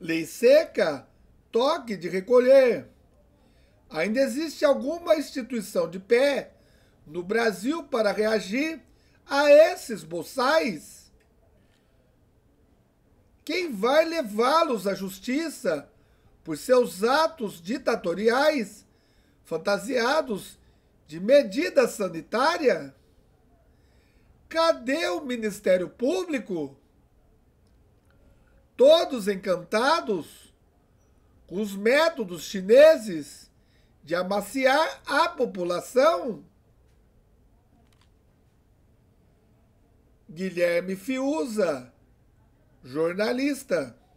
lei seca, toque de recolher. Ainda existe alguma instituição de pé no Brasil para reagir a esses boçais? Quem vai levá-los à justiça por seus atos ditatoriais, fantasiados de medida sanitária? Cadê o Ministério Público? todos encantados com os métodos chineses de amaciar a população. Guilherme Fiuza, jornalista.